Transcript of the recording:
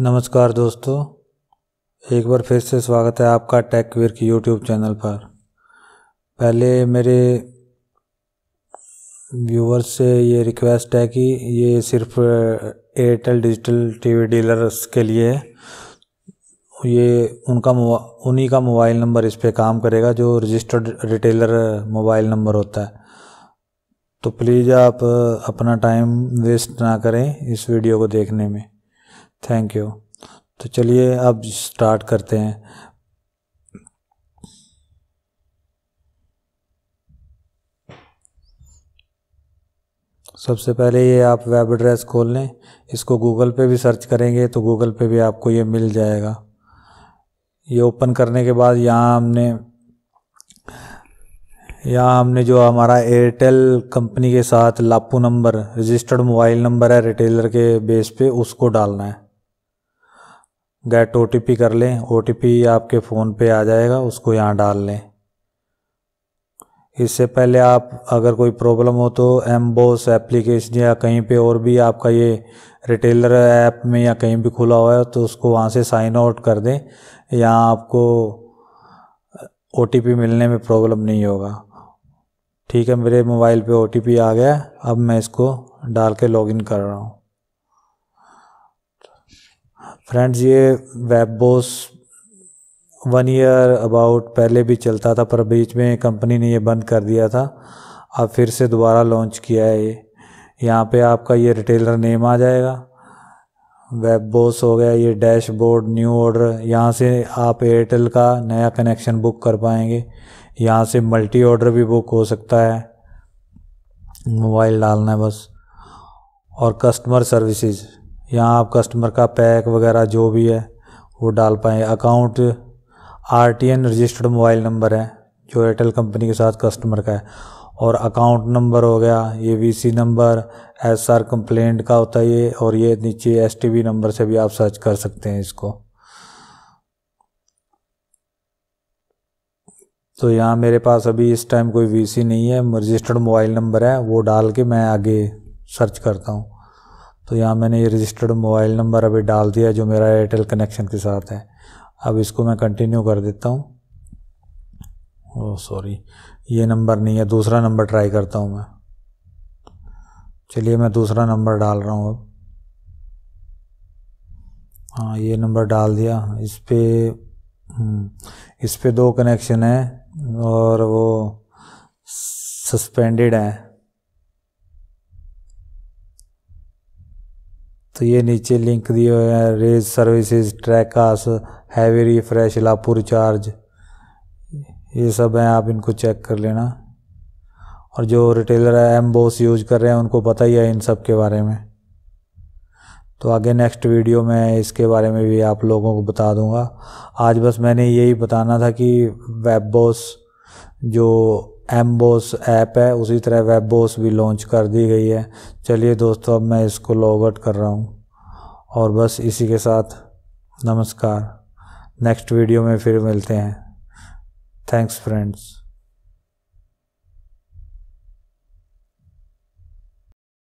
नमस्कार दोस्तों एक बार फिर से स्वागत है आपका टेक वीर की यूट्यूब चैनल पर पहले मेरे व्यूवर्स से ये रिक्वेस्ट है कि ये सिर्फ एयरटेल डिजिटल टीवी डीलर्स के लिए है ये उनका उन्हीं का मोबाइल नंबर इस पर काम करेगा जो रजिस्टर्ड रिटेलर मोबाइल नंबर होता है तो प्लीज़ आप अपना टाइम वेस्ट ना करें इस वीडियो को देखने में थैंक यू तो चलिए अब स्टार्ट करते हैं सबसे पहले ये आप वेब एड्रेस खोल लें इसको गूगल पे भी सर्च करेंगे तो गूगल पे भी आपको ये मिल जाएगा ये ओपन करने के बाद यहाँ हमने यहाँ हमने जो हमारा एयरटेल कंपनी के साथ LAPU number registered mobile number है रिटेलर के बेस पे उसको डालना है गेट ओ कर लें ओ आपके फ़ोन पे आ जाएगा उसको यहाँ डाल लें इससे पहले आप अगर कोई प्रॉब्लम हो तो एम्बोस एप्लीकेशन या कहीं पे और भी आपका ये रिटेलर ऐप में या कहीं भी खुला हुआ है तो उसको वहाँ से साइन आउट कर दें यहाँ आपको ओ मिलने में प्रॉब्लम नहीं होगा ठीक है मेरे मोबाइल पे ओ आ गया अब मैं इसको डाल के लॉगिन कर रहा हूँ फ्रेंड्स ये वेबबोस वन ईयर अबाउट पहले भी चलता था पर बीच में कंपनी ने ये बंद कर दिया था अब फिर से दोबारा लॉन्च किया है ये यहाँ पे आपका ये रिटेलर नेम आ जाएगा वेब बॉस हो गया ये डैशबोर्ड न्यू ऑर्डर यहाँ से आप एयरटेल का नया कनेक्शन बुक कर पाएंगे यहाँ से मल्टी ऑर्डर भी बुक हो सकता है मोबाइल डालना है बस और कस्टमर सर्विसेज़ यहाँ आप कस्टमर का पैक वगैरह जो भी है वो डाल पाएँ account R T N registered mobile number है जो एयरटेल कंपनी के साथ कस्टमर का है और अकाउंट नंबर हो गया ये VC number S R complaint का होता है ये और ये नीचे एस टी वी नंबर से भी आप सर्च कर सकते हैं इसको तो यहाँ मेरे पास अभी इस टाइम कोई वीसी नहीं है रजिस्टर्ड मोबाइल नंबर है वो डाल के मैं आगे सर्च करता हूँ तो यहाँ मैंने ये रजिस्टर्ड मोबाइल नंबर अभी डाल दिया जो मेरा एयरटेल कनेक्शन के साथ है अब इसको मैं कंटिन्यू कर देता हूँ ओह oh, सॉरी ये नंबर नहीं है दूसरा नंबर ट्राई करता हूँ मैं चलिए मैं दूसरा नंबर डाल रहा हूँ अब हाँ ये नंबर डाल दिया इस पर हम्म, इस पर दो कनेक्शन हैं और वो सस्पेंडेड हैं तो ये नीचे लिंक दिए हुए हैं रेज सर्विसेज ट्रैकास हैवी रिफ्रेश लापुर चार्ज ये सब हैं आप इनको चेक कर लेना और जो रिटेलर है एम बोस यूज कर रहे हैं उनको पता ही है इन सब के बारे में तो आगे नेक्स्ट वीडियो में इसके बारे में भी आप लोगों को बता दूंगा आज बस मैंने यही बताना था कि वेब बॉस जो एम्बोस ऐप है उसी तरह वेबोस भी लॉन्च कर दी गई है चलिए दोस्तों अब मैं इसको लॉग आउट कर रहा हूँ और बस इसी के साथ नमस्कार नेक्स्ट वीडियो में फिर मिलते हैं थैंक्स फ्रेंड्स